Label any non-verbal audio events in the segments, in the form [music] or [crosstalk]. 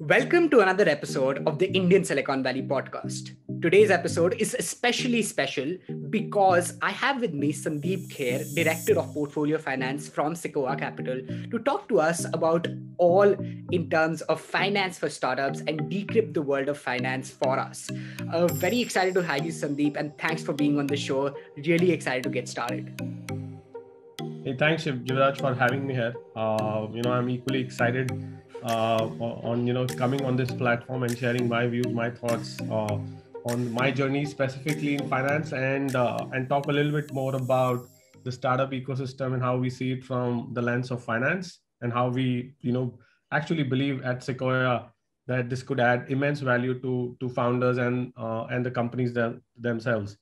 Welcome to another episode of the Indian Silicon Valley podcast. Today's episode is especially special because I have with me Sandeep Kher, Director of Portfolio Finance from Sequoia Capital, to talk to us about all in terms of finance for startups and decrypt the world of finance for us. Uh, very excited to have you, Sandeep, and thanks for being on the show. Really excited to get started. Hey, thanks, Jivraj, for having me here. Uh, you know, I'm equally excited uh, on you know coming on this platform and sharing my views, my thoughts uh, on my journey specifically in finance and uh, and talk a little bit more about the startup ecosystem and how we see it from the lens of finance and how we you know actually believe at Sequoia that this could add immense value to to founders and uh, and the companies them, themselves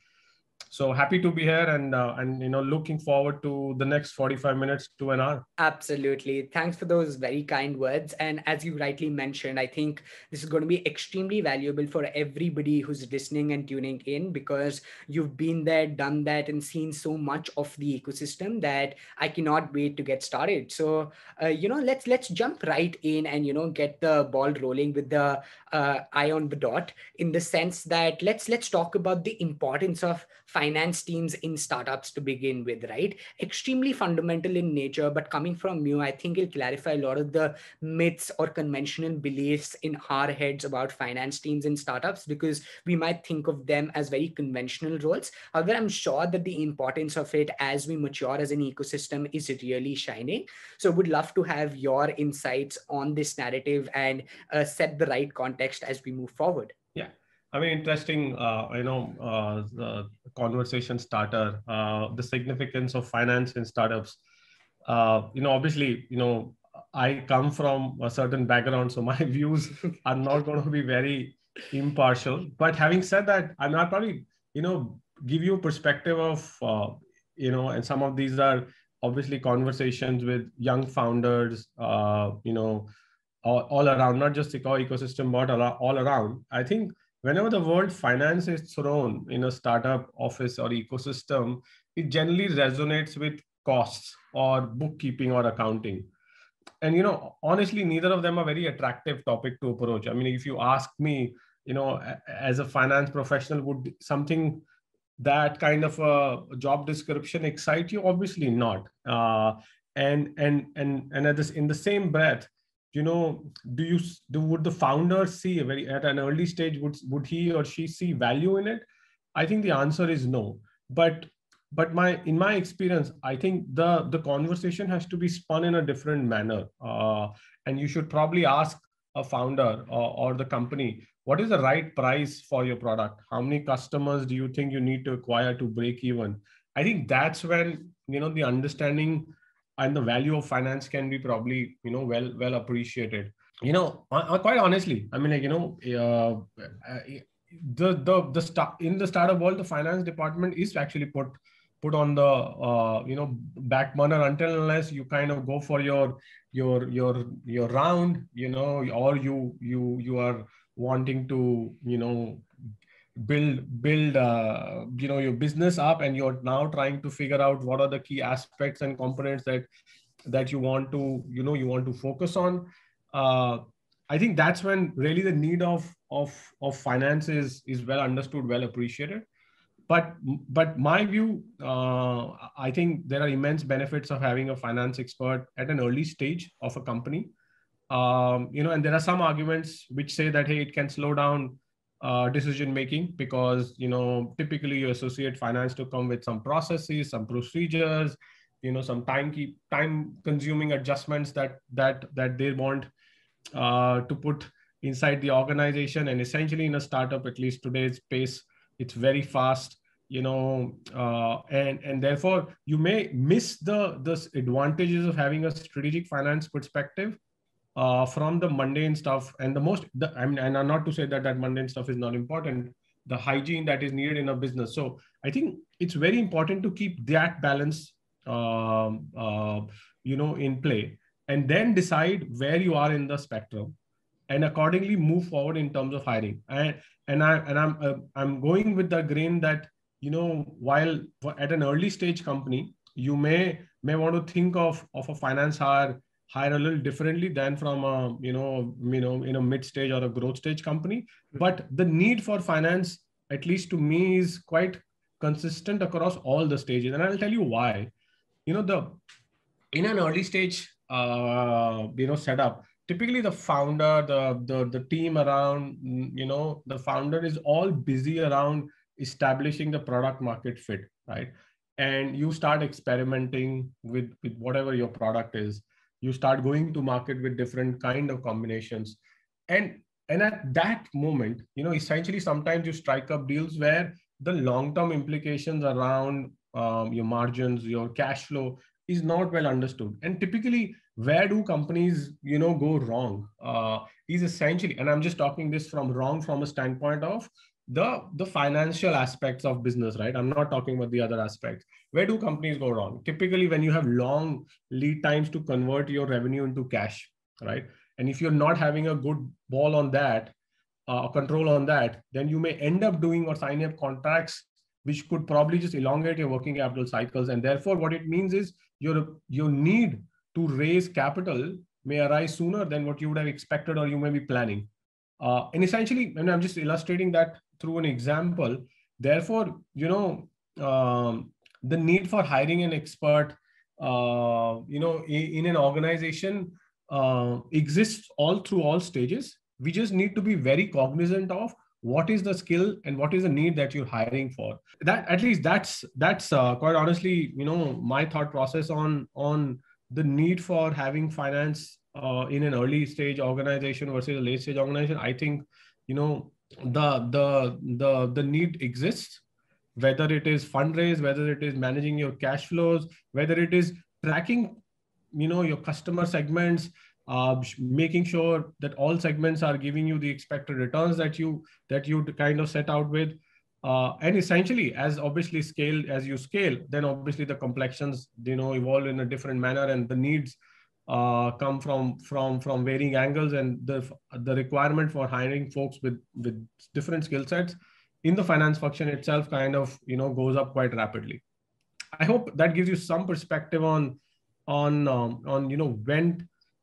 so happy to be here and uh, and you know looking forward to the next 45 minutes to an hour absolutely thanks for those very kind words and as you rightly mentioned i think this is going to be extremely valuable for everybody who's listening and tuning in because you've been there done that and seen so much of the ecosystem that i cannot wait to get started so uh, you know let's let's jump right in and you know get the ball rolling with the uh, eye on the dot in the sense that let's let's talk about the importance of finance teams in startups to begin with, right? Extremely fundamental in nature, but coming from you, I think it'll clarify a lot of the myths or conventional beliefs in our heads about finance teams in startups because we might think of them as very conventional roles. However, I'm sure that the importance of it as we mature as an ecosystem is really shining. So, would love to have your insights on this narrative and uh, set the right context as we move forward. Yeah. I mean, interesting, uh, you know, uh, conversation starter, uh, the significance of finance in startups. Uh, you know, obviously, you know, I come from a certain background, so my [laughs] views are not going to be very impartial. But having said that, I'm not probably, you know, give you perspective of, uh, you know, and some of these are obviously conversations with young founders, uh, you know, all, all around, not just the core ecosystem, but all, all around. I think whenever the word finance is thrown in a startup office or ecosystem, it generally resonates with costs or bookkeeping or accounting. And you know, honestly, neither of them are very attractive topic to approach. I mean, if you ask me, you know, as a finance professional, would something that kind of a job description excite you? Obviously not. Uh, and and and and at this in the same breath, you know do you do would the founder see very at an early stage would would he or she see value in it i think the answer is no but but my in my experience i think the the conversation has to be spun in a different manner uh, and you should probably ask a founder or, uh, or, the company what is the right price for your product how many customers do you think you need to acquire to break even i think that's when you know the understanding and the value of finance can be probably you know well well appreciated you know uh, quite honestly i mean like you know uh, the the the stuff in the startup world the finance department is actually put put on the uh, you know back burner until unless you kind of go for your your your your round you know or you you you are wanting to you know build build uh, you know your business up and you're now trying to figure out what are the key aspects and components that that you want to you know you want to focus on uh, i think that's when really the need of of of finance is is well understood well appreciated but but my view uh, i think there are immense benefits of having a finance expert at an early stage of a company um, you know and there are some arguments which say that hey it can slow down uh, decision making because you know typically you associate finance to come with some processes some procedures you know some time keep time consuming adjustments that that that they want uh, to put inside the organization and essentially in a startup at least today's pace it's very fast you know uh, and and therefore you may miss the the advantages of having a strategic finance perspective uh, from the mundane stuff and the most the, i mean and uh, not to say that that mundane stuff is not important the hygiene that is needed in a business so i think it's very important to keep that balance uh, uh, you know in play and then decide where you are in the spectrum and accordingly move forward in terms of hiring and and i and i'm uh, i'm going with the grain that you know while at an early stage company you may may want to think of of a finance hire hire a little differently than from a you know you know in a mid stage or a growth stage company hmm. but the need for finance at least to me is quite consistent across all the stages and i'll tell you why you know the in an early stage uh, you know setup typically the founder the, the the team around you know the founder is all busy around establishing the product market fit right and you start experimenting with with whatever your product is you start going to market with different kind of combinations and and at that moment you know essentially sometimes you strike up deals where the long term implications around um, your margins your cash flow is not well understood and typically where do companies you know go wrong uh, is essentially and i'm just talking this from wrong from a standpoint of the the financial aspects of business right i'm not talking about the other aspects where do companies go wrong typically when you have long lead times to convert your revenue into cash right and if you're not having a good ball on that uh, control on that then you may end up doing or sign up contracts which could probably just elongate your working capital cycles and therefore what it means is your your need to raise capital may arise sooner than what you would have expected or you may be planning uh, and essentially and i'm just illustrating that through an example. Therefore, you know, um, the need for hiring an expert, uh, you know, in, in an organization uh, exists all through all stages. We just need to be very cognizant of what is the skill and what is the need that you're hiring for. That at least that's that's uh, quite honestly, you know, my thought process on on the need for having finance uh, in an early stage organization versus a late stage organization. I think you know the the the the need exists whether it is fundraise whether it is managing your cash flows whether it is tracking you know your customer segments uh, making sure that all segments are giving you the expected returns that you that you kind of set out with uh, and essentially as obviously scale as you scale then obviously the complexions you know evolve in a different manner and the needs uh, come from from from varying angles and the the requirement for hiring folks with with different skill sets in the finance function itself kind of you know goes up quite rapidly i hope that gives you some perspective on on um, on you know when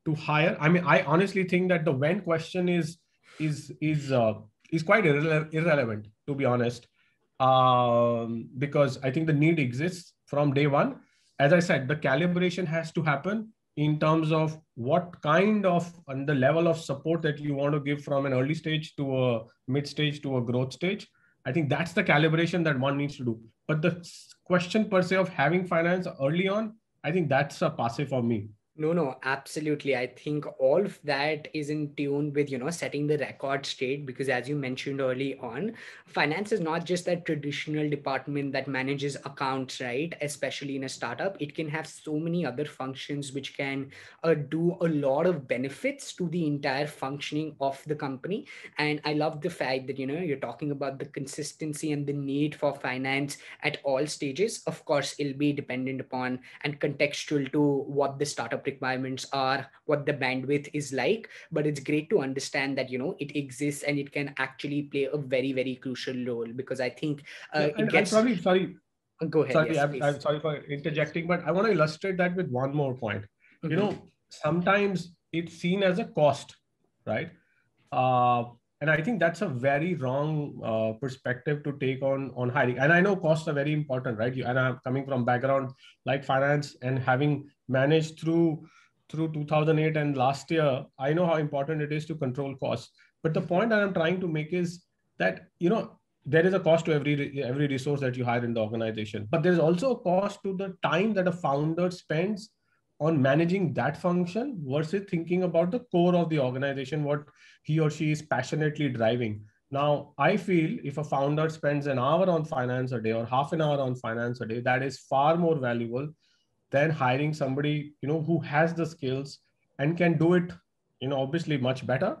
to hire i mean i honestly think that the when question is is is uh, is quite irre- irrelevant to be honest um, because i think the need exists from day one as i said the calibration has to happen in terms of what kind of and the level of support that you want to give from an early stage to a mid stage to a growth stage i think that's the calibration that one needs to do but the question per se of having finance early on i think that's a passive for me no, no, absolutely. I think all of that is in tune with, you know, setting the record straight because as you mentioned early on, finance is not just that traditional department that manages accounts, right? Especially in a startup, it can have so many other functions which can uh, do a lot of benefits to the entire functioning of the company. And I love the fact that, you know, you're talking about the consistency and the need for finance at all stages. Of course, it'll be dependent upon and contextual to what the startup requirements are, what the bandwidth is like. But it's great to understand that, you know, it exists and it can actually play a very, very crucial role because I think uh, it gets. sorry, sorry. Go ahead. Sorry, yes, I'm, I'm, sorry for interjecting, but I want to illustrate that with one more point. Mm-hmm. You know, sometimes it's seen as a cost, right? Uh, and i think that's a very wrong uh, perspective to take on on hiring and i know costs are very important right you, and i'm coming from background like finance and having managed through through 2008 and last year i know how important it is to control costs but the point that i'm trying to make is that you know there is a cost to every every resource that you hire in the organization but there is also a cost to the time that a founder spends on managing that function versus thinking about the core of the organization, what he or she is passionately driving. Now, I feel if a founder spends an hour on finance a day or half an hour on finance a day, that is far more valuable than hiring somebody you know who has the skills and can do it, you know, obviously much better.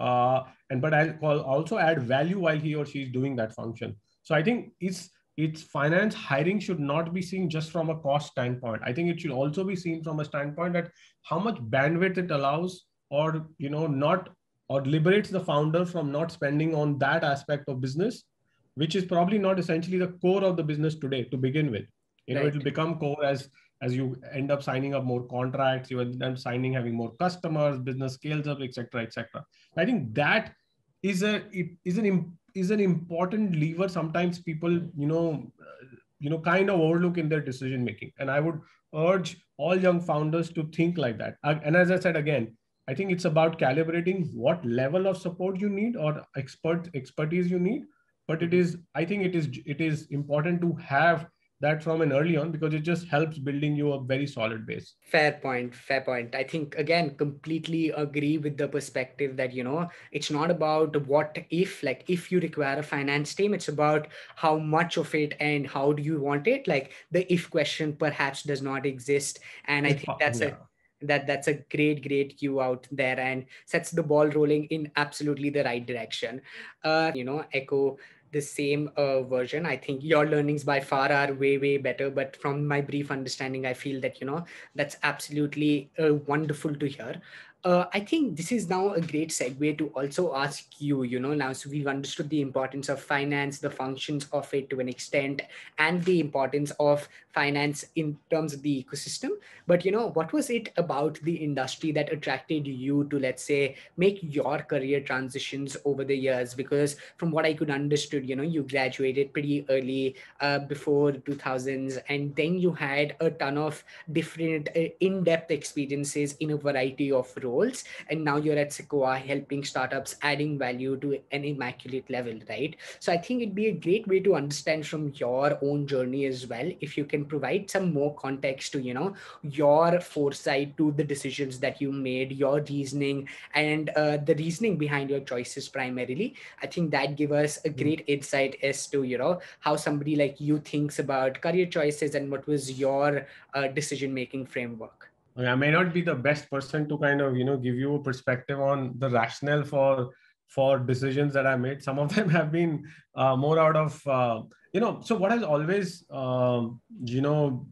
Uh, and but I'll also add value while he or she is doing that function. So I think it's its finance hiring should not be seen just from a cost standpoint. I think it should also be seen from a standpoint that how much bandwidth it allows or you know not or liberates the founder from not spending on that aspect of business, which is probably not essentially the core of the business today to begin with. You know, right. it'll become core as as you end up signing up more contracts, you end up signing having more customers, business scales up, etc., etc. I think that is a is an is an important lever sometimes people you know you know kind of overlook in their decision making and i would urge all young founders to think like that uh, and as i said again i think it's about calibrating what level of support you need or expert expertise you need but it is i think it is it is important to have that from an early on because it just helps building you a very solid base fair point fair point i think again completely agree with the perspective that you know it's not about what if like if you require a finance team it's about how much of it and how do you want it like the if question perhaps does not exist and i think that's yeah. a that that's a great great cue out there and sets the ball rolling in absolutely the right direction uh, you know echo the same uh, version i think your learnings by far are way way better but from my brief understanding i feel that you know that's absolutely uh, wonderful to hear uh, I think this is now a great segue to also ask you, you know, now so we've understood the importance of finance, the functions of it to an extent, and the importance of finance in terms of the ecosystem. But, you know, what was it about the industry that attracted you to, let's say, make your career transitions over the years? Because from what I could understood, you know, you graduated pretty early uh, before the 2000s, and then you had a ton of different uh, in-depth experiences in a variety of roles roles and now you're at sequoia helping startups adding value to an immaculate level right so i think it'd be a great way to understand from your own journey as well if you can provide some more context to you know your foresight to the decisions that you made your reasoning and uh, the reasoning behind your choices primarily i think that give us a hmm. great insight as to you know how somebody like you thinks about career choices and what was your uh, decision making framework I may not be the best person to kind of you know give you a perspective on the rationale for for decisions that I made. Some of them [laughs] have been uh, more out of uh, you know. So what has always uh, you know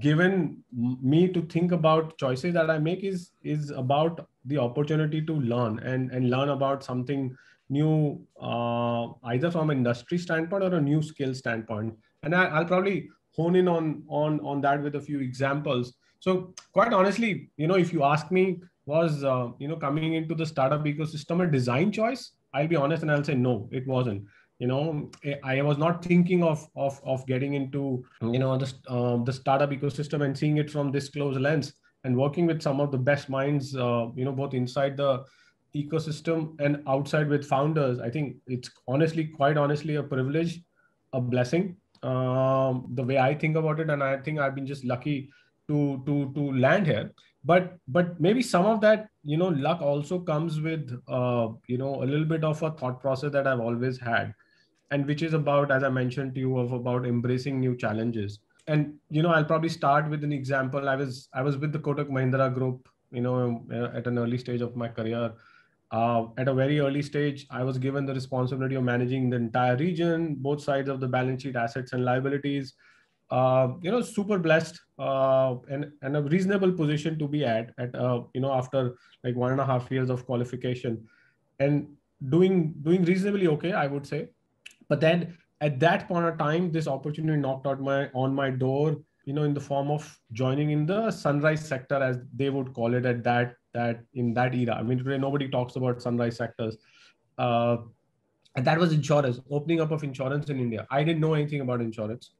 given me to think about choices that I make is is about the opportunity to learn and and learn about something new uh, either from an industry standpoint or a new skill standpoint. And I, I'll probably hone in on on on that with a few examples. So quite honestly, you know, if you ask me, was uh, you know coming into the startup ecosystem a design choice? I'll be honest and I'll say no, it wasn't. You know, I was not thinking of of of getting into you know the um, the startup ecosystem and seeing it from this close lens and working with some of the best minds, uh, you know, both inside the ecosystem and outside with founders. I think it's honestly, quite honestly, a privilege, a blessing. Um, the way I think about it, and I think I've been just lucky to to to land here but but maybe some of that you know luck also comes with uh, you know a little bit of a thought process that i've always had and which is about as i mentioned to you of about embracing new challenges and you know i'll probably start with an example i was i was with the kotak mahindra group you know uh, at an early stage of my career uh, at a very early stage i was given the responsibility of managing the entire region both sides of the balance sheet assets and liabilities uh, you know super blessed uh, and and a reasonable position to be at at uh, you know after like one and a half years of qualification and doing doing reasonably okay i would say but then at that point of time this opportunity knocked out my on my door you know in the form of joining in the sunrise sector as they would call it at that that in that era i mean today nobody talks about sunrise sectors uh, and that was insurance opening up of insurance in india i didn't know anything about insurance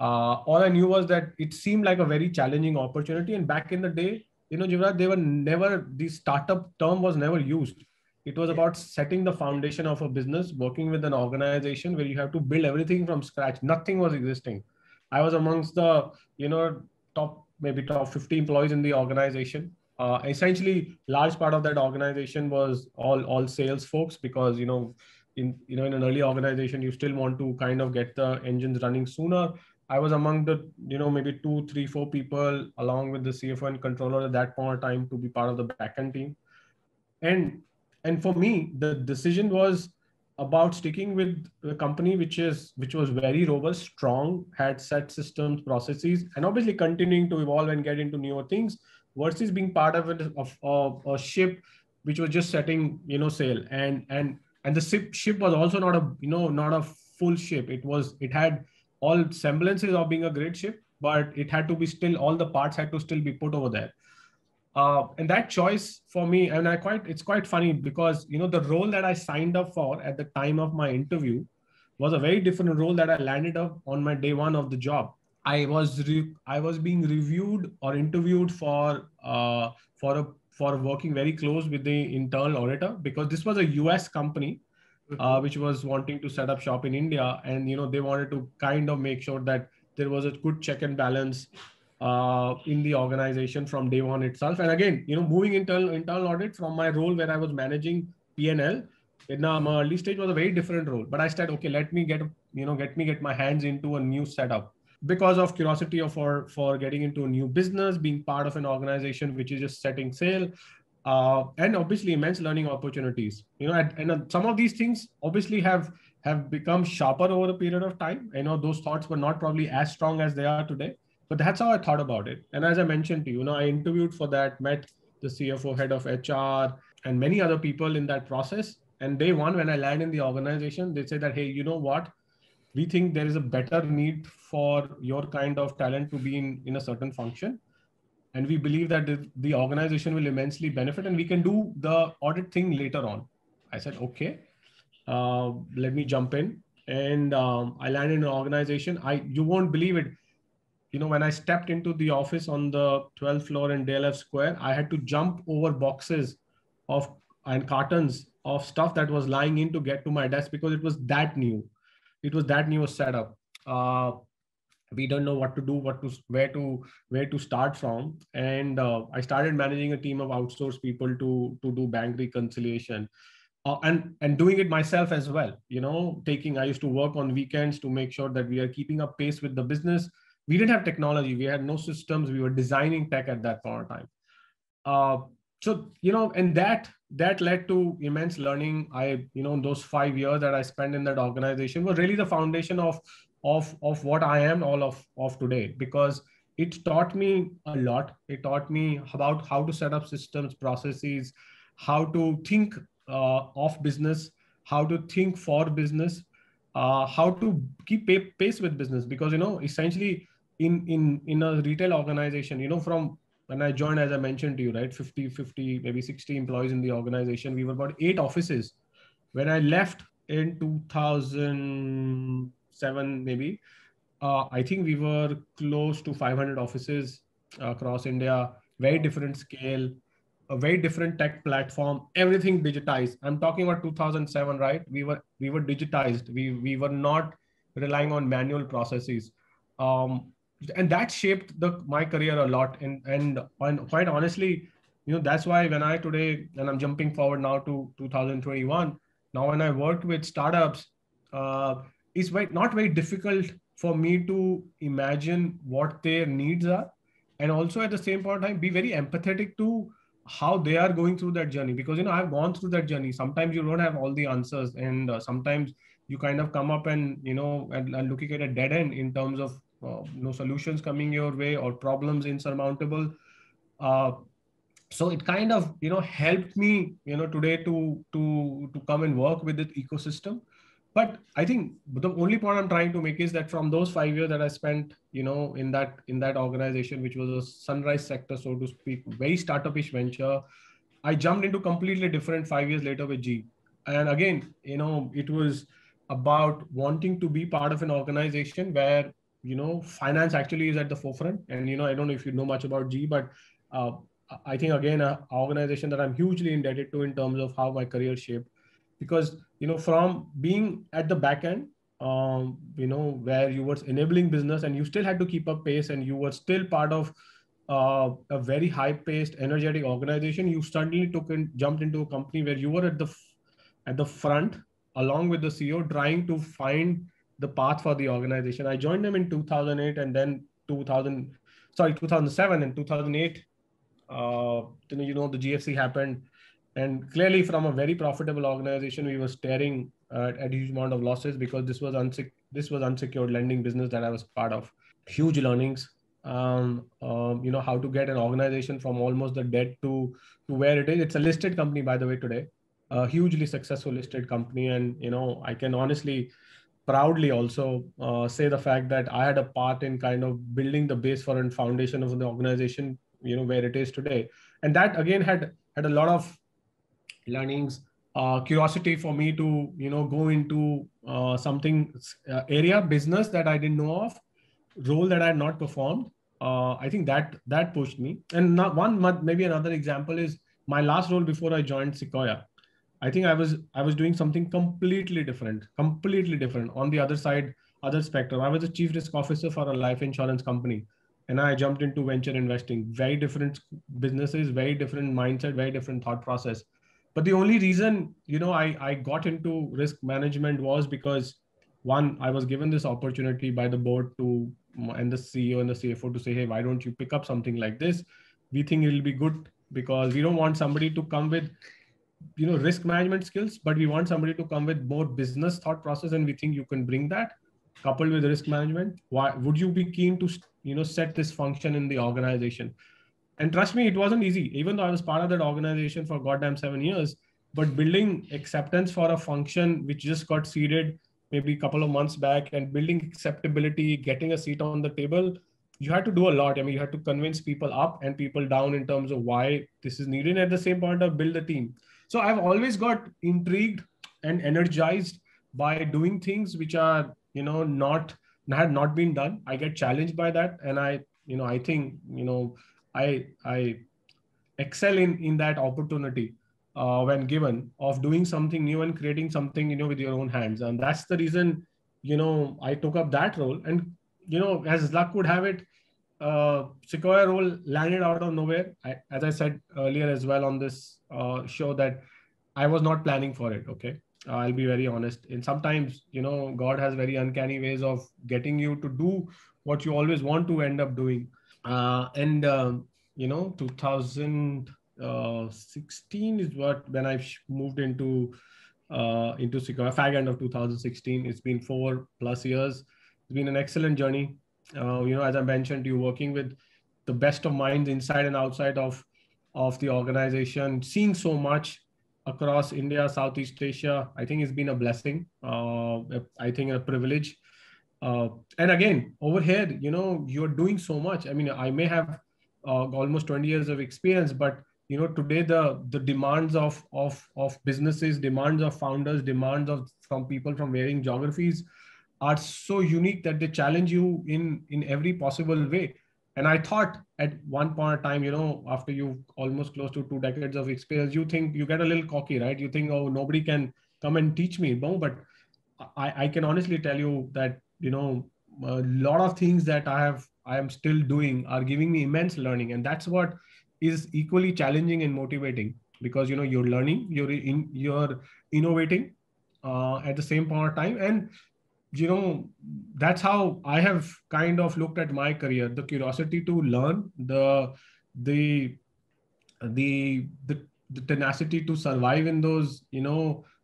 uh, all I knew was that it seemed like a very challenging opportunity. And back in the day, you know, Jivraj, they were never, the startup term was never used. It was about setting the foundation of a business, working with an organization where you have to build everything from scratch. Nothing was existing. I was amongst the, you know, top, maybe top 50 employees in the organization. Uh, essentially, large part of that organization was all all sales folks because you know, in you know, in an early organization, you still want to kind of get the engines running sooner I was among the, you know, maybe two, three, four people along with the CFO and controller at that point of time to be part of the backend team. And and for me, the decision was about sticking with the company which is which was very robust, strong, had set systems, processes, and obviously continuing to evolve and get into newer things versus being part of, it, of, of a ship which was just setting, you know, sail. And and and the ship ship was also not a, you know, not a full ship. It was it had all semblances of being a great ship, but it had to be still all the parts had to still be put over there. Uh, and that choice for me, and I quite it's quite funny because you know the role that I signed up for at the time of my interview was a very different role that I landed up on my day one of the job. I was re- I was being reviewed or interviewed for uh, for a for working very close with the internal auditor because this was a U.S. company uh, which was wanting to set up shop in India, and you know they wanted to kind of make sure that there was a good check and balance uh, in the organization from day one itself. And again, you know, moving internal internal audit from my role where I was managing PNL in um, early stage was a very different role. But I said, okay, let me get you know get me get my hands into a new setup because of curiosity of for for getting into a new business being part of an organization which is just setting sail uh, and obviously immense learning opportunities. You know, and, and uh, some of these things obviously have have become sharper over a period of time. I know those thoughts were not probably as strong as they are today, but that's how I thought about it. And as I mentioned to you, you know, I interviewed for that, met the CFO, head of HR, and many other people in that process. And day one, when I land in the organization, they say that, hey, you know what? We think there is a better need for your kind of talent to be in, in a certain function and we believe that the organization will immensely benefit and we can do the audit thing later on i said okay uh, let me jump in and um, i landed in an organization i you won't believe it you know when i stepped into the office on the 12th floor in dlf square i had to jump over boxes of and cartons of stuff that was lying in to get to my desk because it was that new it was that new setup uh, we don't know what to do what to where to where to start from and uh, i started managing a team of outsourced people to to do bank reconciliation uh, and and doing it myself as well you know taking i used to work on weekends to make sure that we are keeping up pace with the business we didn't have technology we had no systems we were designing tech at that point in time uh, so you know and that that led to immense learning i you know those five years that i spent in that organization were really the foundation of of of what i am all of of today because it taught me a lot it taught me about how to set up systems processes how to think uh, of business how to think for business uh, how to keep pace with business because you know essentially in in in a retail organization you know from when i joined as i mentioned to you right 50 50 maybe 60 employees in the organization we were about eight offices when i left in 2000 seven maybe. Uh, I think we were close to 500 offices uh, across India, very different scale, a very different tech platform, everything digitized. I'm talking about 2007, right? We were we were digitized. We we were not relying on manual processes, um, and that shaped the my career a lot. And and and quite honestly, you know that's why when I today and I'm jumping forward now to 2021. Now when I work with startups. Uh, it's very, not very difficult for me to imagine what their needs are and also at the same point time be very empathetic to how they are going through that journey because you know i've gone through that journey sometimes you don't have all the answers and uh, sometimes you kind of come up and you know and, and looking at a dead end in terms of uh, solutions coming your way or problems insurmountable uh, so it kind of you know helped me you know today to to to come and work with the ecosystem but i think the only point i'm trying to make is that from those five years that i spent you know in that in that organization which was a sunrise sector so to speak very startupish venture i jumped into completely different five years later with g and again you know it was about wanting to be part of an organization where you know finance actually is at the forefront and you know i don't know if you know much about g but uh, i think again an organization that i'm hugely indebted to in terms of how my career shaped because you know from being at the back end um, you know where you were enabling business and you still had to keep up pace and you were still part of uh, a very high paced energetic organization you suddenly took and jumped into a company where you were at the at the front along with the ceo trying to find the path for the organization i joined them in 2008 and then 2000 sorry 2007 and 2008 uh, you know the gfc happened and clearly from a very profitable organization we were staring uh, at a huge amount of losses because this was this was unsecured lending business that i was part of huge learnings um, um, you know how to get an organization from almost the dead to to where it is it's a listed company by the way today a hugely successful listed company and you know i can honestly proudly also uh, say the fact that i had a part in kind of building the base for and foundation of the organization you know where it is today and that again had had a lot of learnings uh, curiosity for me to you know go into uh, something uh, area business that i didn't know of role that i had not performed uh, i think that that pushed me and one maybe another example is my last role before i joined sequoia i think i was i was doing something completely different completely different on the other side other spectrum i was a chief risk officer for a life insurance company and i jumped into venture investing very different businesses very different mindset very different thought process but the only reason you know I, I got into risk management was because one i was given this opportunity by the board to and the ceo and the cfo to say hey why don't you pick up something like this we think it'll be good because we don't want somebody to come with you know risk management skills but we want somebody to come with more business thought process and we think you can bring that coupled with risk management why would you be keen to you know set this function in the organization and trust me, it wasn't easy. Even though I was part of that organization for goddamn seven years, but building acceptance for a function which just got seeded maybe a couple of months back and building acceptability, getting a seat on the table, you had to do a lot. I mean, you had to convince people up and people down in terms of why this is needed. At the same point of build the team. So I've always got intrigued and energized by doing things which are, you know, not had not been done. I get challenged by that. And I, you know, I think, you know, I I excel in in that opportunity uh, when given of doing something new and creating something you know with your own hands, and that's the reason you know I took up that role. And you know, as luck would have it, uh, Sequoia role landed out of nowhere. I, as I said earlier as well on this uh, show that I was not planning for it. Okay, I'll be very honest. And sometimes you know God has very uncanny ways of getting you to do what you always want to end up doing uh, and um, you know 2016 uh, is what when i moved into uh, into Sequoia, fag end of 2016. It's been four plus years. It's been an excellent journey. Uh, you know, as I mentioned, you're working with the best of minds inside and outside of of the organization, seeing so much across India, Southeast Asia. I think it's been a blessing. Uh, I think a privilege uh, and again over here you know you're doing so much i mean i may have uh, almost 20 years of experience but you know today the the demands of of of businesses demands of founders demands of from people from varying geographies are so unique that they challenge you in in every possible way and i thought at one point of time you know after you've almost close to two decades of experience you think you get a little cocky right you think oh nobody can come and teach me but i i can honestly tell you that you know a lot of things that i have i am still doing are giving me immense learning and that's what is equally challenging and motivating because you know you're learning you're in you're innovating uh, at the same point of time and you know that's how i have kind of looked at my career the curiosity to learn the the the the, the tenacity to survive in those you know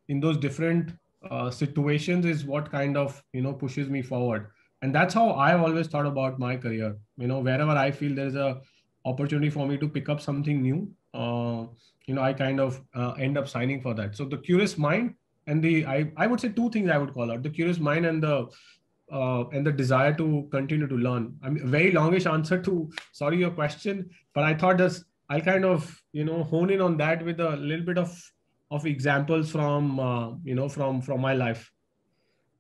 in those different uh, situations is what kind of you know pushes me forward and that's how i've always thought about my career you know wherever i feel there is a opportunity for me to pick up something new uh, you know i kind of uh, end up signing for that so the curious mind and the I, I would say two things i would call out the curious mind and the uh, and the desire to continue to learn i mean very longish answer to sorry your question but i thought this i'll kind of you know hone in on that with a little bit of of examples from uh, you know from from my life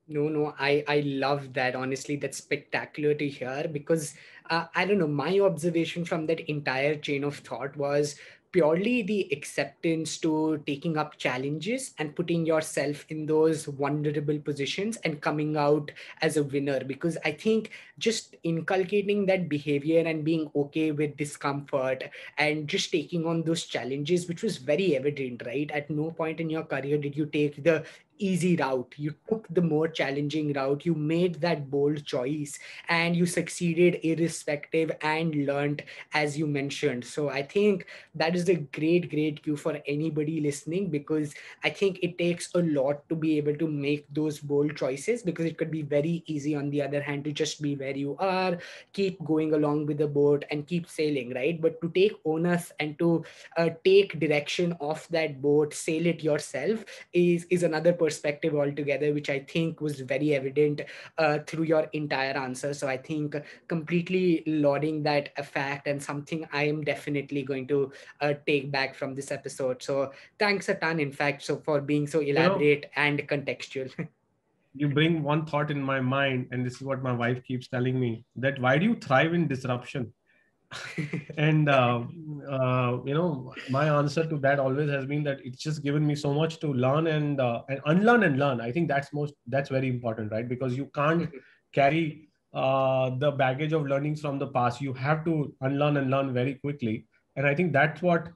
no no i i love that honestly that's spectacular to hear because uh, i don't know my observation from that entire chain of thought was purely the acceptance to taking up challenges and putting yourself in those vulnerable positions and coming out as a winner because i think just inculcating that behavior and being okay with discomfort and just taking on those challenges which was very evident right at no point in your career did you take the easy route you took the more challenging route you made that bold choice and you succeeded irrespective and learned as you mentioned so i think that is a great great cue for anybody listening because i think it takes a lot to be able to make those bold choices because it could be very easy on the other hand to just be where you are keep going along with the boat and keep sailing right but to take onus and to uh, take direction off that boat sail it yourself is is another person perspective altogether, which I think was very evident uh, through your entire answer. So I think completely lauding that fact and something I am definitely going to uh, take back from this episode. So thanks a ton, in fact, so for being so elaborate you know, and contextual. [laughs] you bring one thought in my mind, and this is what my wife keeps telling me that why do you thrive in disruption? and uh, uh, you know my answer to that always has been that it's just given me so much to learn and uh, and unlearn and learn i think that's most that's very important right because you can't [laughs] carry uh, the baggage of learnings from the past you have to unlearn and learn very quickly and i think that's what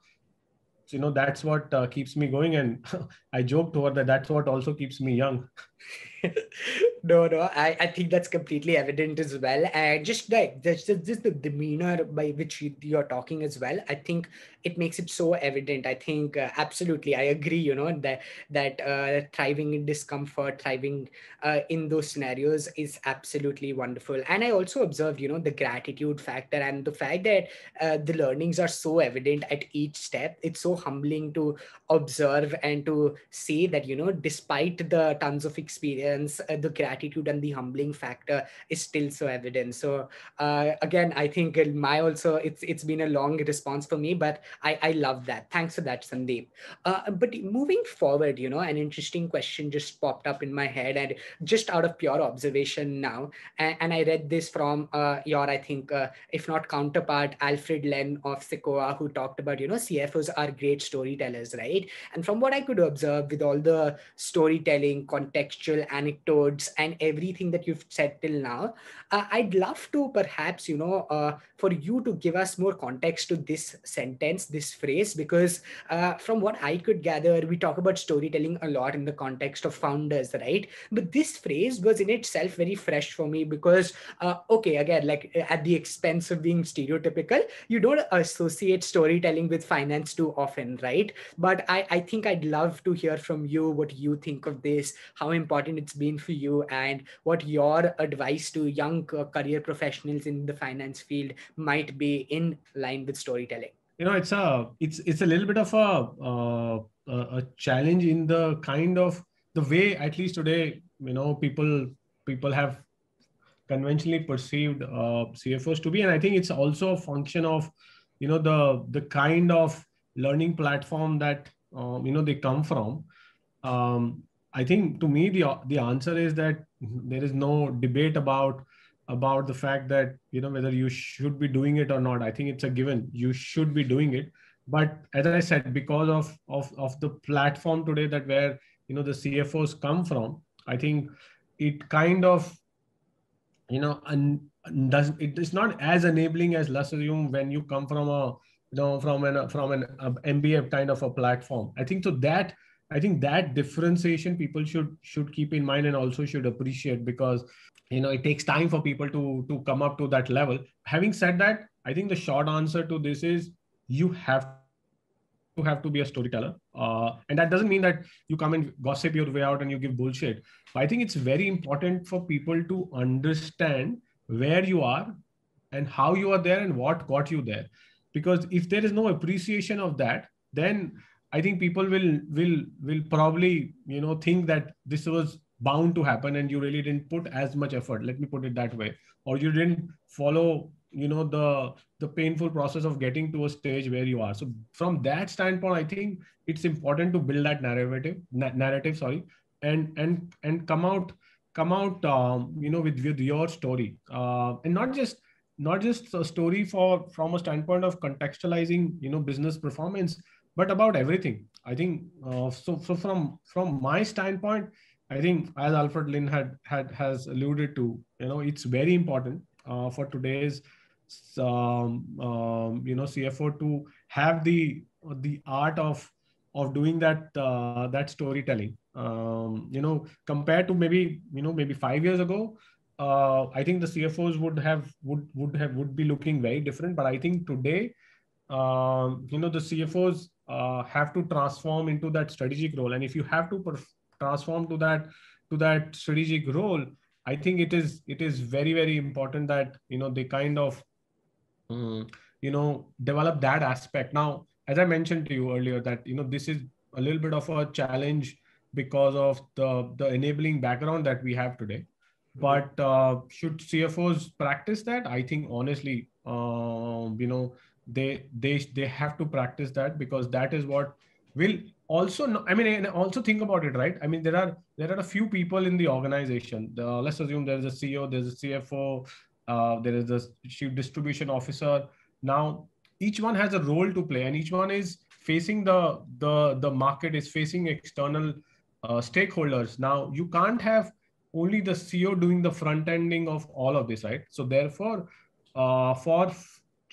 you know that's what uh, keeps me going and [laughs] i joked toward that that's what also keeps me young [laughs] [laughs] no, no, I, I think that's completely evident as well. And just like just, just the demeanor by which you, you're talking as well, I think it makes it so evident. I think uh, absolutely, I agree. You know that that uh, thriving in discomfort, thriving uh, in those scenarios is absolutely wonderful. And I also observed, you know, the gratitude factor and the fact that uh, the learnings are so evident at each step. It's so humbling to observe and to see that you know, despite the tons of experience presence, uh, the gratitude and the humbling factor is still so evident. So uh, again, I think my also it's it's been a long response for me, but I I love that. Thanks for that, Sandeep. Uh, but moving forward, you know, an interesting question just popped up in my head, and just out of pure observation now, and, and I read this from uh, your I think uh, if not counterpart Alfred Len of Sequoia, who talked about you know CFOs are great storytellers, right? And from what I could observe with all the storytelling, contextual and anecdotes and everything that you've said till now uh, i'd love to perhaps you know uh, for you to give us more context to this sentence this phrase because uh, from what i could gather we talk about storytelling a lot in the context of founders right but this phrase was in itself very fresh for me because uh, okay again like uh, at the expense of being stereotypical you don't associate storytelling with finance too often right but i i think i'd love to hear from you what you think of this how important it's been for you and what your advice to young uh, career professionals in the finance field might be in line with storytelling you know it's a it's it's a little bit of a uh, a challenge in the kind of the way at least today you know people people have conventionally perceived uh, cfos to be and i think it's also a function of you know the the kind of learning platform that um, you know they come from um, I think to me the the answer is that there is no debate about about the fact that you know whether you should be doing it or not. I think it's a given. You should be doing it. But as I said, because of of of the platform today that where you know the CFOs come from, I think it kind of you know and does it is not as enabling as let's assume when you come from a you know from an from an uh, MBA kind of a platform. I think to that i think that differentiation people should should keep in mind and also should appreciate because you know it takes time for people to to come up to that level having said that i think the short answer to this is you have to have to be a storyteller uh, and that doesn't mean that you come and gossip your way out and you give bullshit but i think it's very important for people to understand where you are and how you are there and what got you there because if there is no appreciation of that then I think people will will will probably you know think that this was bound to happen and you really didn't put as much effort. Let me put it that way, or you didn't follow you know the the painful process of getting to a stage where you are. So from that standpoint, I think it's important to build that narrative na- narrative sorry and and and come out come out um, you know with with your story uh, and not just not just a story for from a standpoint of contextualizing you know business performance but about everything. I think uh, so. So from from my standpoint, I think as Alfred Lin had had has alluded to, you know, it's very important uh, for today's um, um, you know CFO to have the the art of of doing that uh, that storytelling. Um, you know, compared to maybe you know maybe five years ago, uh, I think the CFOs would have would would have would be looking very different. But I think today, um, you know, the CFOs uh, have to transform into that strategic role and if you have to perf- transform to that to that strategic role i think it is it is very very important that you know they kind of mm-hmm. you know develop that aspect now as i mentioned to you earlier that you know this is a little bit of a challenge because of the the enabling background that we have today mm-hmm. but uh, should cfos practice that i think honestly um, you know they they they have to practice that because that is what will also i mean and also think about it right i mean there are there are a few people in the organization let's assume there's a ceo there's a cfo uh, there is a chief distribution officer now each one has a role to play and each one is facing the the the market is facing external uh, stakeholders now you can't have only the ceo doing the front ending of all of this right so therefore uh, for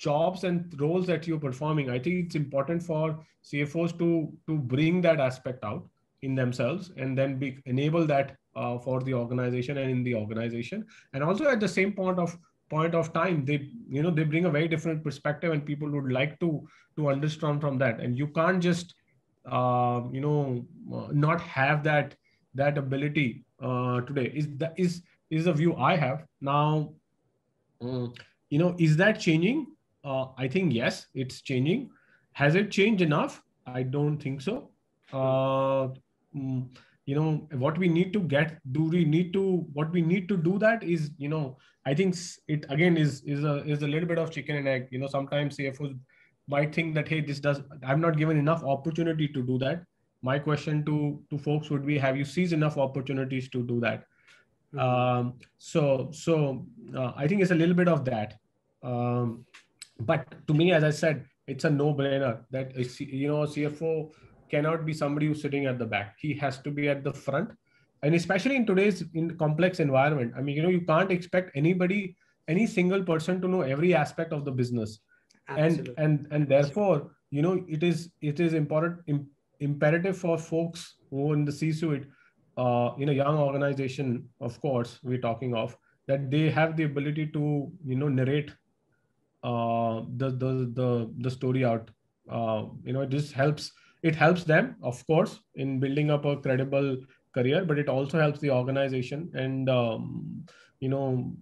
jobs and roles that you're performing i think it's important for cfos to to bring that aspect out in themselves and then be, enable that uh, for the organization and in the organization and also at the same point of point of time they you know they bring a very different perspective and people would like to to understand from that and you can't just uh, you know uh, not have that that ability uh, today is that is is the view i have now um, you know is that changing uh, I think yes, it's changing. Has it changed enough? I don't think so. Uh, mm, you know what we need to get. Do we need to what we need to do that is you know I think it again is is a is a little bit of chicken and egg. You know sometimes CFOs might think that hey this does I'm not given enough opportunity to do that. My question to to folks would be have you seized enough opportunities to do that? Mm-hmm. Um, so so uh, I think it's a little bit of that. Um, but to me, as I said, it's a no-brainer that you know CFO cannot be somebody who's sitting at the back. He has to be at the front, and especially in today's in complex environment. I mean, you know, you can't expect anybody, any single person, to know every aspect of the business, Absolutely. and and and therefore, you know, it is it is important Im- imperative for folks who in the C-suite, uh, in a young organization, of course, we're talking of that they have the ability to you know narrate uh, the, the the the story out. Uh, you know, it just helps. It helps them, of course, in building up a credible career, but it also helps the organization and um, you know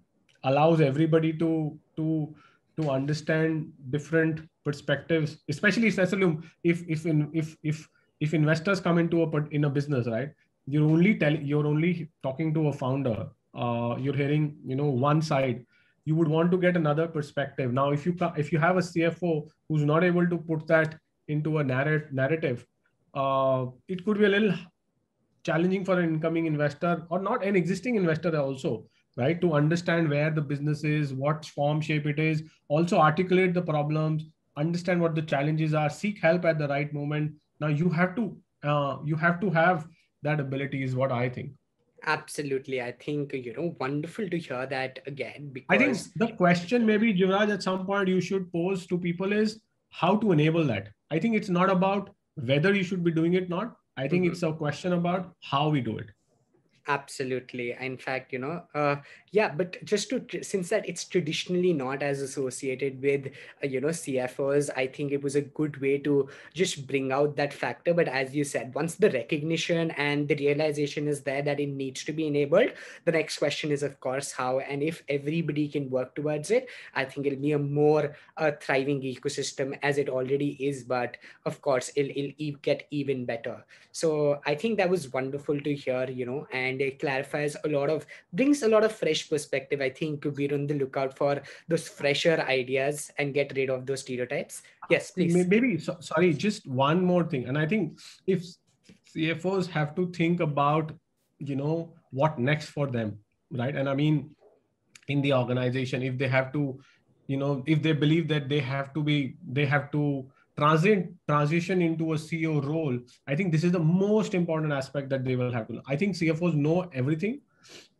allows everybody to to to understand different perspectives. Especially Cecilium, if if in if if if investors come into a in a business, right? You're only telling you're only talking to a founder. Uh, you're hearing you know one side you would want to get another perspective. Now, if you if you have a CFO who's not able to put that into a narrat- narrative, uh, it could be a little challenging for an incoming investor or not an existing investor also right to understand where the business is what form shape it is also articulate the problems understand what the challenges are seek help at the right moment now you have to uh, you have to have that ability is what i think Absolutely. I think, you know, wonderful to hear that again. Because... I think the question maybe, Jivraj, at some point you should pose to people is how to enable that. I think it's not about whether you should be doing it not. I think mm-hmm. it's a question about how we do it. Absolutely. In fact, you know, uh, yeah, but just to, since that it's traditionally not as associated with, uh, you know, CFOs, I think it was a good way to just bring out that factor. But as you said, once the recognition and the realization is there that it needs to be enabled, the next question is, of course, how and if everybody can work towards it, I think it'll be a more uh, thriving ecosystem as it already is. But of course, it'll, it'll get even better. So I think that was wonderful to hear, you know, and and it clarifies a lot of brings a lot of fresh perspective i think we're on the lookout for those fresher ideas and get rid of those stereotypes yes please maybe so, sorry just one more thing and i think if cfos have to think about you know what next for them right and i mean in the organization if they have to you know if they believe that they have to be they have to transit transition into a CEO role, I think this is the most important aspect that they will have to. Learn. I think CFOs know everything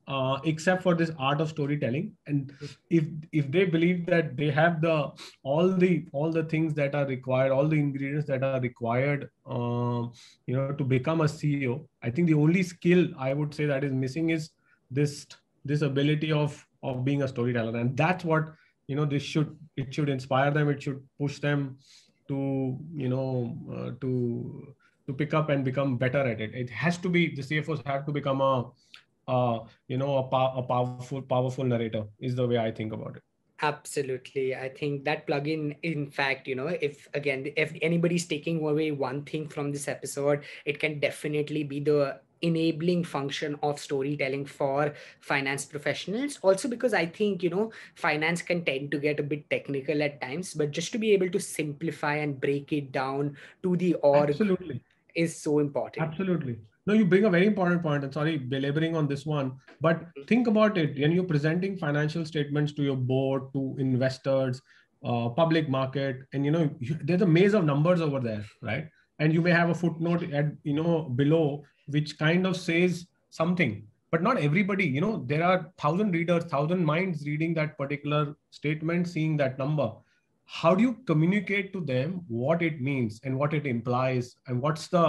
uh, except for this art of storytelling. And if if they believe that they have the all the all the things that are required, all the ingredients that are required, um, you know, to become a CEO, I think the only skill I would say that is missing is this this ability of of being a storyteller, and that's what you know this should it should inspire them it should push them to you know uh, to to pick up and become better at it it has to be the cfos have to become a uh, you know a, a powerful powerful narrator is the way i think about it absolutely i think that plugin in fact you know if again if anybody's taking away one thing from this episode it can definitely be the enabling function of storytelling for finance professionals also because i think you know finance can tend to get a bit technical at times but just to be able to simplify and break it down to the org absolutely is so important absolutely no you bring a very important point and sorry belaboring on this one but mm-hmm. think about it when you're presenting financial statements to your board to investors uh, public market and you know you, there's a maze of numbers over there right and you may have a footnote at you know below which kind of says something but not everybody you know there are thousand readers thousand minds reading that particular statement seeing that number how do you communicate to them what it means and what it implies and what's the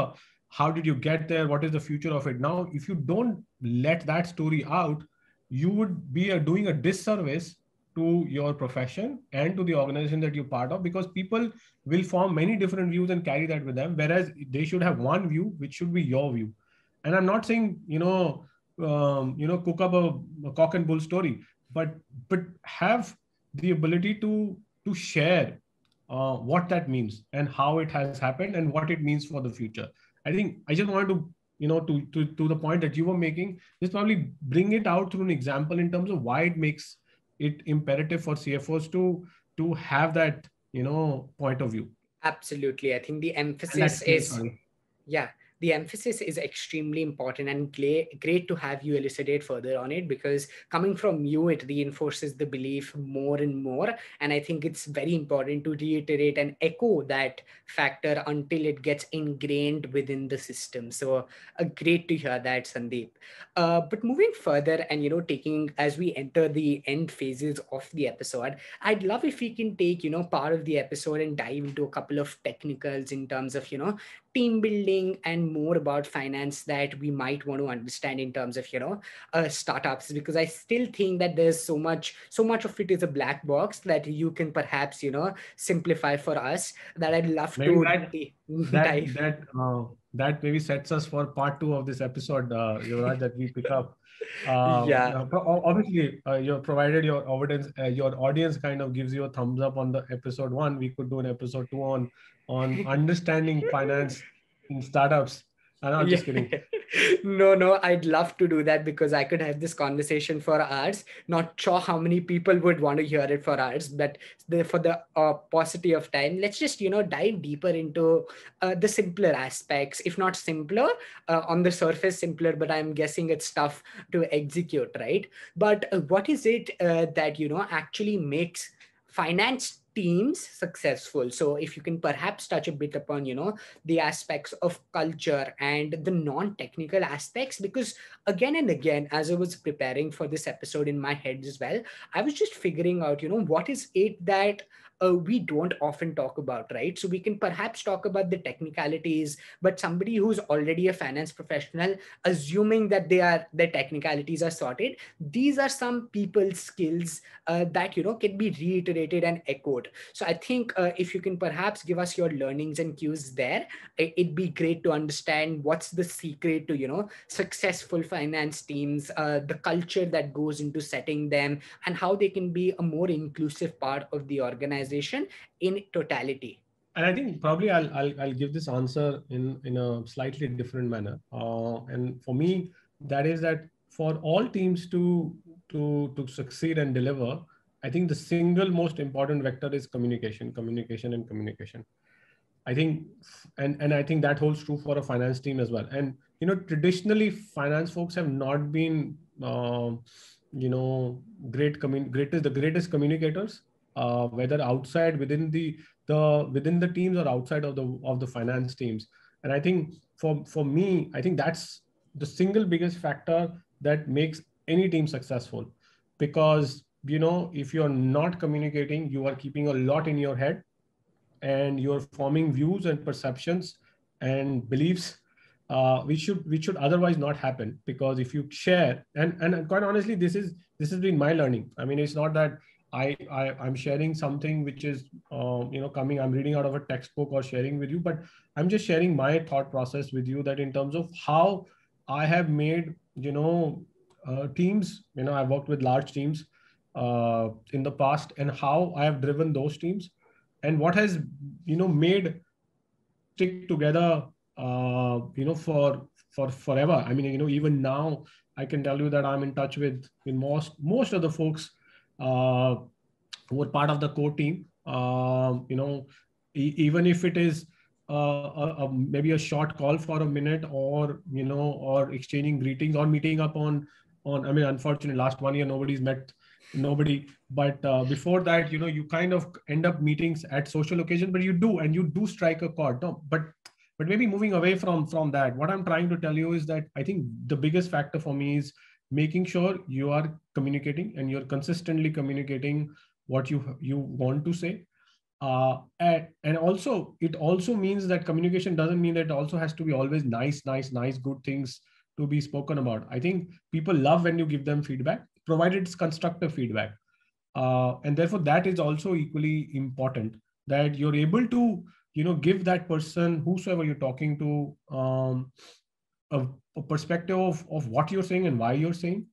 how did you get there what is the future of it now if you don't let that story out you would be uh, doing a disservice to your profession and to the organization that you're part of because people will form many different views and carry that with them whereas they should have one view which should be your view and i'm not saying you know um, you know cook up a, a, cock and bull story but but have the ability to to share uh, what that means and how it has happened and what it means for the future i think i just wanted to you know to to, to the point that you were making just probably bring it out through an example in terms of why it makes it imperative for cfos to to have that you know point of view absolutely i think the emphasis is sorry. yeah the emphasis is extremely important and great to have you elucidate further on it because coming from you, it reinforces the belief more and more. And I think it's very important to reiterate and echo that factor until it gets ingrained within the system. So uh, great to hear that, Sandeep. Uh, but moving further and, you know, taking as we enter the end phases of the episode, I'd love if we can take, you know, part of the episode and dive into a couple of technicals in terms of, you know, team building and more about finance that we might want to understand in terms of you know uh, startups because i still think that there's so much so much of it is a black box that you can perhaps you know simplify for us that i'd love maybe to that, that, that, uh, that, maybe sets us for part two of this episode uh, Yuvraj, that we pick up um, yeah. Obviously, uh, you provided your audience, uh, your audience kind of gives you a thumbs up on the episode one. We could do an episode two on on [laughs] understanding finance in startups. I'm just kidding. [laughs] no, no, I'd love to do that because I could have this conversation for hours. Not sure how many people would want to hear it for hours, but the, for the uh, paucity of time, let's just you know dive deeper into uh, the simpler aspects, if not simpler uh, on the surface, simpler. But I'm guessing it's tough to execute, right? But uh, what is it uh, that you know actually makes finance teams successful so if you can perhaps touch a bit upon you know the aspects of culture and the non-technical aspects because again and again as i was preparing for this episode in my head as well i was just figuring out you know what is it that uh, we don't often talk about, right? So we can perhaps talk about the technicalities, but somebody who's already a finance professional, assuming that they are their technicalities are sorted, these are some people skills uh, that you know can be reiterated and echoed. So I think uh, if you can perhaps give us your learnings and cues there, it'd be great to understand what's the secret to you know successful finance teams, uh, the culture that goes into setting them, and how they can be a more inclusive part of the organization organization in totality and i think probably I'll, I'll, I'll give this answer in in a slightly different manner uh, and for me that is that for all teams to to to succeed and deliver i think the single most important vector is communication communication and communication i think and and i think that holds true for a finance team as well and you know traditionally finance folks have not been uh, you know great commun- greatest the greatest communicators uh, whether outside within the the within the teams or outside of the of the finance teams and i think for for me i think that's the single biggest factor that makes any team successful because you know if you're not communicating you are keeping a lot in your head and you're forming views and perceptions and beliefs uh, which should which should otherwise not happen because if you share and and quite honestly this is this has been my learning i mean it's not that I, I am sharing something which is uh, you know coming. I'm reading out of a textbook or sharing with you, but I'm just sharing my thought process with you that in terms of how I have made you know uh, teams. You know I've worked with large teams uh, in the past, and how I have driven those teams, and what has you know made stick together. Uh, you know for for forever. I mean you know even now I can tell you that I'm in touch with in most most of the folks uh, were part of the core team. Uh, you know, e- even if it is uh, a, a, maybe a short call for a minute or you know or exchanging greetings or meeting up on on i mean unfortunately last one year nobody's met nobody but uh, before that you know you kind of end up meetings at social occasion but you do and you do strike a chord no, but but maybe moving away from from that what i'm trying to tell you is that i think the biggest factor for me is making sure you are communicating and you're consistently communicating what you you want to say uh, and, and also it also means that communication doesn't mean that it also has to be always nice nice nice good things to be spoken about i think people love when you give them feedback provided it's constructive feedback uh, and therefore that is also equally important that you're able to you know give that person whosoever you're talking to um, a, a perspective of, of what you're saying and why you're saying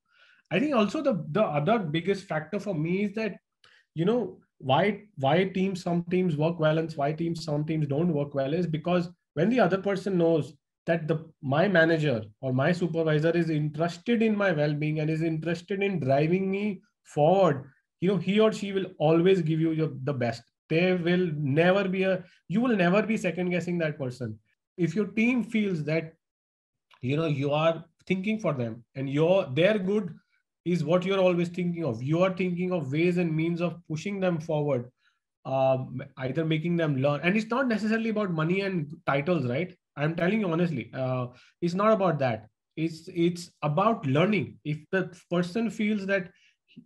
i think also the the other biggest factor for me is that you know why why teams some teams work well and why teams some teams don't work well is because when the other person knows that the my manager or my supervisor is interested in my well-being and is interested in driving me forward you know he or she will always give you your, the best they will never be a you will never be second guessing that person if your team feels that you know you are thinking for them and your their good is what you're always thinking of you are thinking of ways and means of pushing them forward um, either making them learn and it's not necessarily about money and titles right i'm telling you honestly uh, it's not about that it's it's about learning if the person feels that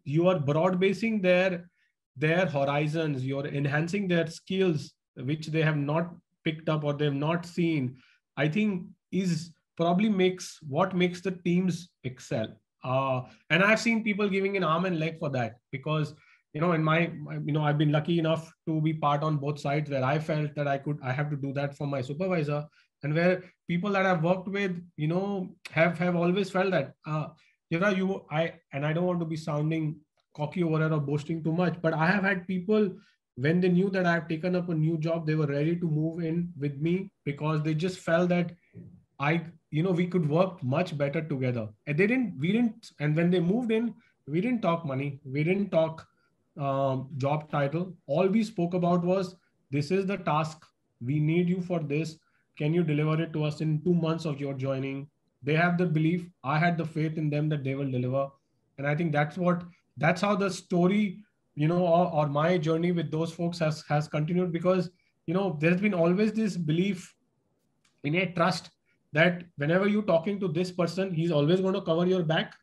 you are broad basing their their horizons you're enhancing their skills which they have not picked up or they've not seen i think is probably makes what makes the teams excel. Uh, and I've seen people giving an arm and leg for that because you know in my you know I've been lucky enough to be part on both sides where I felt that I could I have to do that for my supervisor and where people that I've worked with you know have have always felt that uh, you know you I and I don't want to be sounding cocky over it or boasting too much but I have had people when they knew that I have taken up a new job they were ready to move in with me because they just felt that I, you know, we could work much better together. And they didn't, we didn't, and when they moved in, we didn't talk money, we didn't talk um, job title. All we spoke about was this is the task, we need you for this. Can you deliver it to us in two months of your joining? They have the belief, I had the faith in them that they will deliver. And I think that's what, that's how the story, you know, or, or my journey with those folks has, has continued because, you know, there's been always this belief in a trust that whenever you're talking to this person, he's always going to cover your back.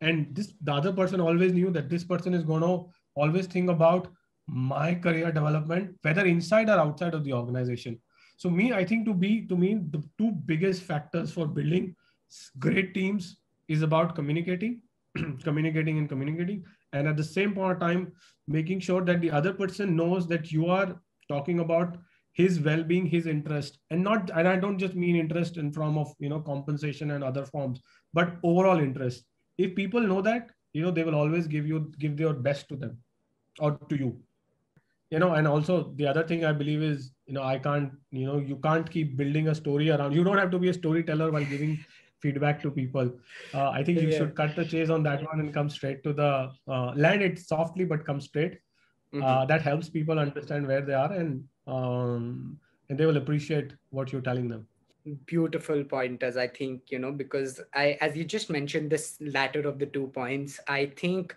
And this the other person always knew that this person is going to always think about my career development, whether inside or outside of the organization. So me, I think to be to me the two biggest factors for building great teams is about communicating, [clears throat] communicating and communicating, and at the same point of time, making sure that the other person knows that you are talking about his well-being his interest and not and i don't just mean interest in form of you know compensation and other forms but overall interest if people know that you know they will always give you give their best to them or to you you know and also the other thing i believe is you know i can't you know you can't keep building a story around you don't have to be a storyteller while giving [laughs] feedback to people uh, i think you yeah. should cut the chase on that one and come straight to the uh, land it softly but come straight mm-hmm. uh, that helps people understand where they are and um, and they will appreciate what you're telling them beautiful pointers i think you know because i as you just mentioned this latter of the two points i think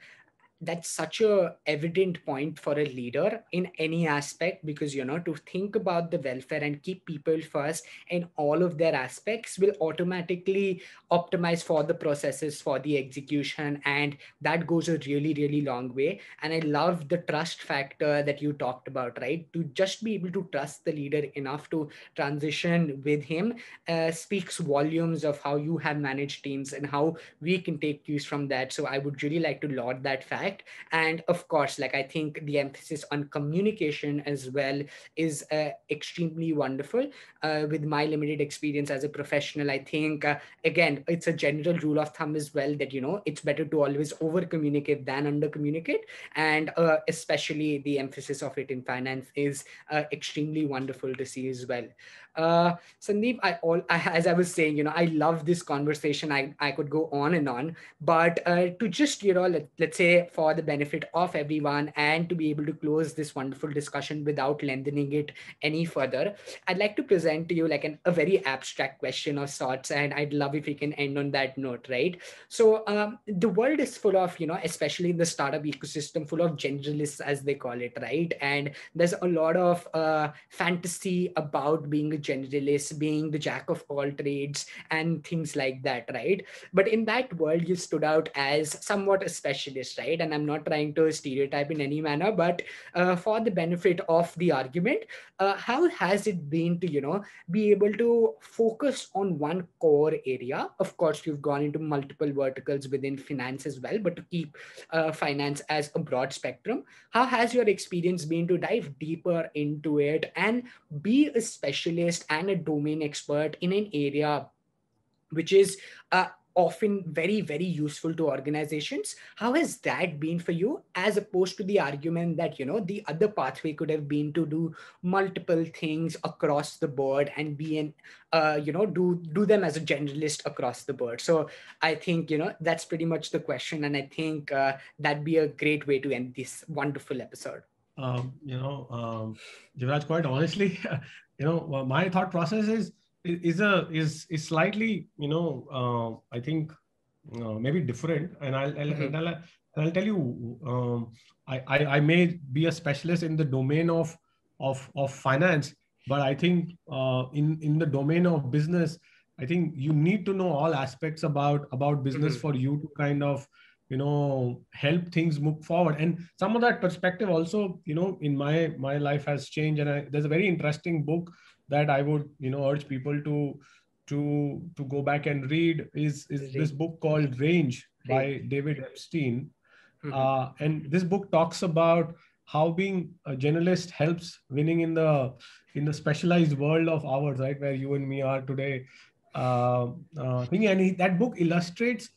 that's such a evident point for a leader in any aspect because you know to think about the welfare and keep people first in all of their aspects will automatically optimize for the processes for the execution and that goes a really really long way and i love the trust factor that you talked about right to just be able to trust the leader enough to transition with him uh, speaks volumes of how you have managed teams and how we can take cues from that so i would really like to laud that fact and of course, like I think the emphasis on communication as well is uh, extremely wonderful. Uh, with my limited experience as a professional, I think, uh, again, it's a general rule of thumb as well that, you know, it's better to always over communicate than under communicate. And uh, especially the emphasis of it in finance is uh, extremely wonderful to see as well. Uh, Sandeep, I all I, as I was saying, you know, I love this conversation. I, I could go on and on, but uh, to just you know, let, let's say for the benefit of everyone, and to be able to close this wonderful discussion without lengthening it any further, I'd like to present to you like an, a very abstract question of sorts, and I'd love if we can end on that note, right? So um, the world is full of you know, especially in the startup ecosystem, full of generalists as they call it, right? And there's a lot of uh, fantasy about being a generalist, being the jack of all trades, and things like that, right? But in that world, you stood out as somewhat a specialist, right? And I'm not trying to stereotype in any manner, but uh, for the benefit of the argument, uh, how has it been to, you know, be able to focus on one core area? Of course, you've gone into multiple verticals within finance as well, but to keep uh, finance as a broad spectrum, how has your experience been to dive deeper into it and be a specialist? specialist and a domain expert in an area which is uh, often very very useful to organizations how has that been for you as opposed to the argument that you know the other pathway could have been to do multiple things across the board and be an uh, you know do do them as a generalist across the board so i think you know that's pretty much the question and i think uh, that'd be a great way to end this wonderful episode um, you know um, Jivraj, quite honestly [laughs] you know my thought process is is a is is slightly you know uh, i think uh, maybe different and i'll I'll, mm-hmm. I'll, I'll, tell you um, I, I, I may be a specialist in the domain of of of finance but i think uh, in in the domain of business i think you need to know all aspects about about business mm-hmm. for you to kind of you know help things move forward and some of that perspective also you know in my my life has changed and I, there's a very interesting book that i would you know urge people to to to go back and read is is range. this book called range, range. by david epstein mm-hmm. uh, and this book talks about how being a journalist helps winning in the in the specialized world of ours right where you and me are today uh, uh, thing and he, that book illustrates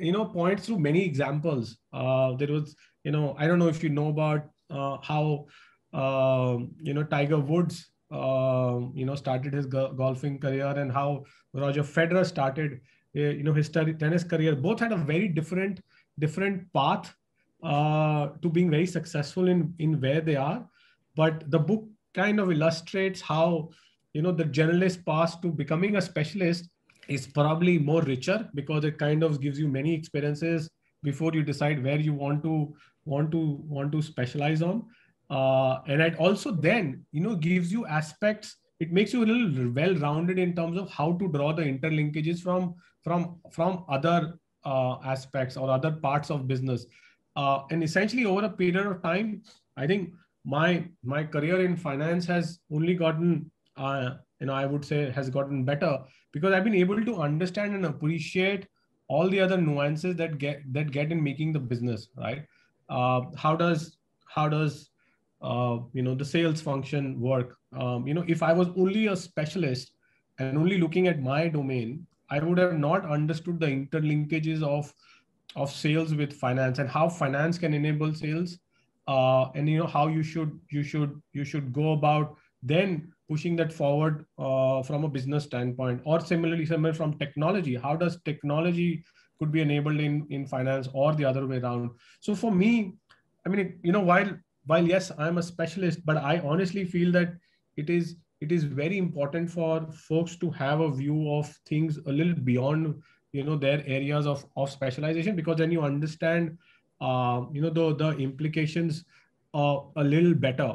you know points through many examples. Uh, there was you know I don't know if you know about uh, how um, you know Tiger Woods um, you know started his go- golfing career and how Roger Federer started eh, you know his tennis career. Both had a very different different path uh, to being very successful in in where they are. But the book kind of illustrates how you know the generalist path to becoming a specialist is probably more richer because it kind of gives you many experiences before you decide where you want to want to want to specialize on uh, and it also then you know gives you aspects it makes you a little well rounded in terms of how to draw the interlinkages from from from other uh, aspects or other parts of business uh, and essentially over a period of time i think my my career in finance has only gotten you know, I would say has gotten better because I've been able to understand and appreciate all the other nuances that get that get in making the business right. Uh, how does how does uh, you know the sales function work? Um, you know, if I was only a specialist and only looking at my domain, I would have not understood the interlinkages of of sales with finance and how finance can enable sales, uh, and you know how you should you should you should go about then pushing that forward uh, from a business standpoint or similarly similar from technology how does technology could be enabled in in finance or the other way around so for me i mean you know while while yes i'm a specialist but i honestly feel that it is it is very important for folks to have a view of things a little beyond you know their areas of of specialization because then you understand uh, you know the the implications uh, a little better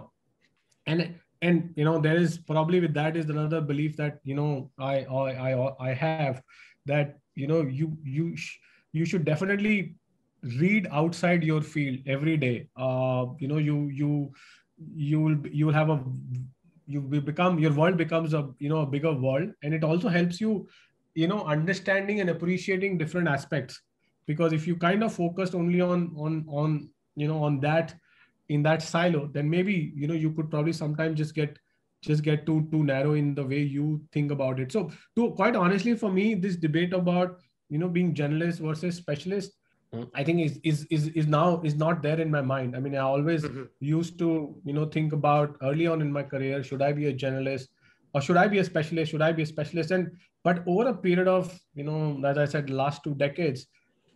and and you know there is probably with that is another belief that you know i i i, I have that you know you you sh- you should definitely read outside your field every day uh, you know you you you will you will have a you become your world becomes a you know a bigger world and it also helps you you know understanding and appreciating different aspects because if you kind of focused only on on on you know on that in that silo then maybe you know you could probably sometimes just get just get too too narrow in the way you think about it so to quite honestly for me this debate about you know being generalist versus specialist mm-hmm. i think is, is is is now is not there in my mind i mean i always mm-hmm. used to you know think about early on in my career should i be a generalist or should i be a specialist should i be a specialist and but over a period of you know as i said last two decades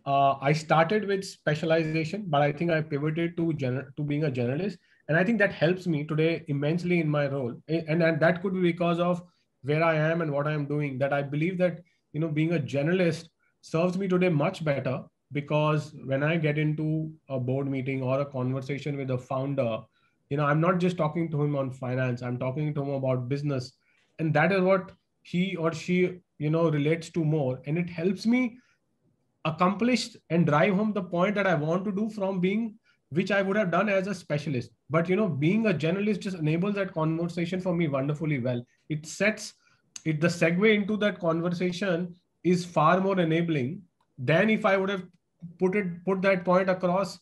uh, I started with specialization, but I think I pivoted to gener- to being a journalist, and I think that helps me today immensely in my role. And, and that could be because of where I am and what I am doing. That I believe that you know being a journalist serves me today much better because when I get into a board meeting or a conversation with a founder, you know I'm not just talking to him on finance. I'm talking to him about business, and that is what he or she you know relates to more, and it helps me accomplished and drive home the point that I want to do from being which I would have done as a specialist. But you know, being a journalist just enables that conversation for me wonderfully well. It sets it the segue into that conversation is far more enabling than if I would have put it put that point across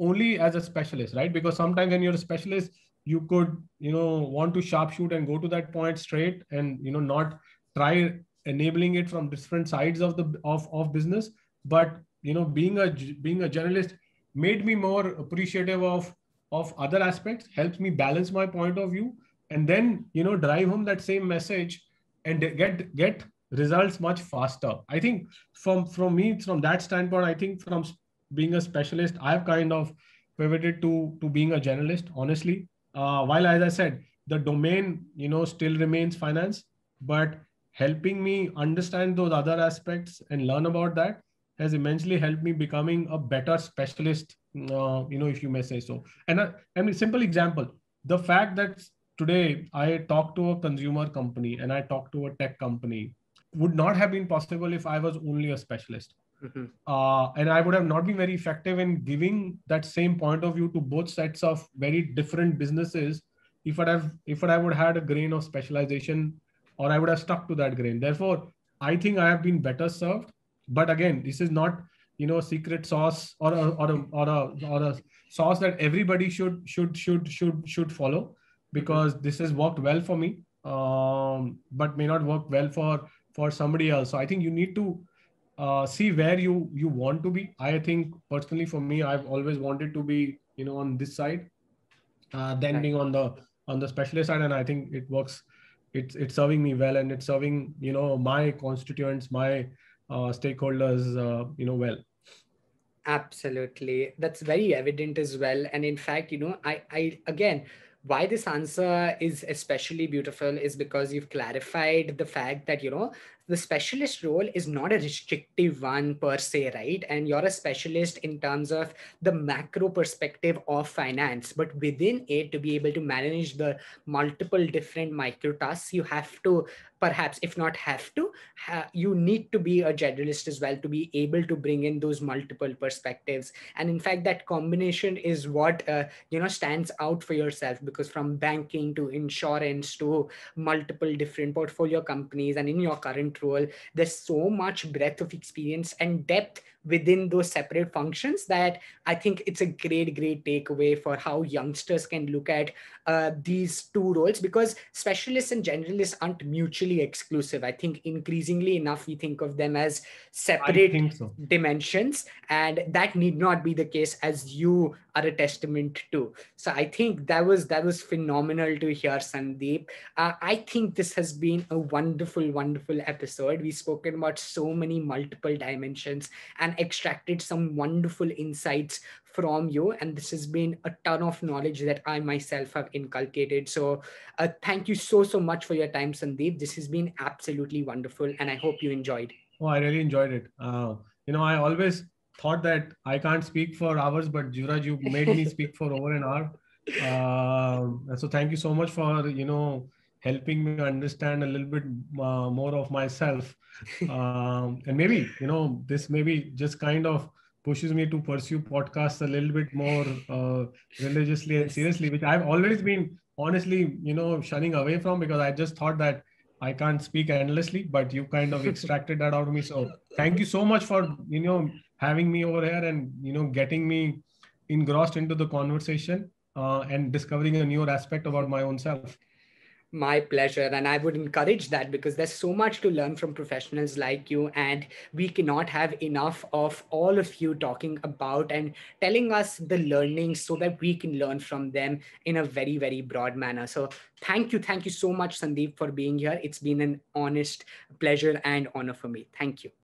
only as a specialist, right? Because sometimes when you're a specialist, you could you know want to sharpshoot and go to that point straight and you know not try enabling it from different sides of the of, of business but you know being a being a journalist made me more appreciative of of other aspects helps me balance my point of view and then you know drive home that same message and get get results much faster i think from from me from that standpoint i think from being a specialist i've kind of pivoted to to being a journalist honestly uh, while as i said the domain you know still remains finance but helping me understand those other aspects and learn about that has immensely helped me becoming a better specialist uh, you know if you may say so and a, and a simple example the fact that today i talk to a consumer company and i talk to a tech company would not have been possible if i was only a specialist mm-hmm. uh, and i would have not been very effective in giving that same point of view to both sets of very different businesses if i'd have if i would have had a grain of specialization or i would have stuck to that grain therefore i think i have been better served but again this is not you know secret sauce or a, or a, or a, or a sauce that everybody should should should should should follow because this has worked well for me um, but may not work well for for somebody else so i think you need to uh, see where you you want to be i think personally for me i've always wanted to be you know on this side uh, then right. being on the on the specialist side and i think it works it's it's serving me well and it's serving you know my constituents my uh, stakeholders uh, you know well absolutely that's very evident as well and in fact you know i i again why this answer is especially beautiful is because you've clarified the fact that you know the specialist role is not a restrictive one per se right and you're a specialist in terms of the macro perspective of finance but within it to be able to manage the multiple different micro tasks you have to perhaps if not have to ha- you need to be a generalist as well to be able to bring in those multiple perspectives and in fact that combination is what uh, you know stands out for yourself because from banking to insurance to multiple different portfolio companies and in your current role there's so much breadth of experience and depth within those separate functions that I think it's a great, great takeaway for how youngsters can look at uh, these two roles because specialists and generalists aren't mutually exclusive. I think increasingly enough, we think of them as separate so. dimensions, and that need not be the case as you are a testament to. So I think that was that was phenomenal to hear, Sandeep. Uh, I think this has been a wonderful, wonderful episode. We've spoken about so many multiple dimensions, and and extracted some wonderful insights from you. And this has been a ton of knowledge that I myself have inculcated. So uh, thank you so, so much for your time, Sandeep. This has been absolutely wonderful. And I hope you enjoyed. Oh, I really enjoyed it. Uh, you know, I always thought that I can't speak for hours, but Juraj, you made me [laughs] speak for over an hour. Uh, so thank you so much for, you know, helping me understand a little bit uh, more of myself [laughs] um, and maybe you know this maybe just kind of pushes me to pursue podcasts a little bit more uh, religiously and seriously which i've always been honestly you know shunning away from because i just thought that i can't speak endlessly but you kind of [laughs] extracted that out of me so thank you so much for you know having me over here and you know getting me engrossed into the conversation uh, and discovering a newer aspect about my own self my pleasure. And I would encourage that because there's so much to learn from professionals like you. And we cannot have enough of all of you talking about and telling us the learnings so that we can learn from them in a very, very broad manner. So thank you. Thank you so much, Sandeep, for being here. It's been an honest pleasure and honor for me. Thank you.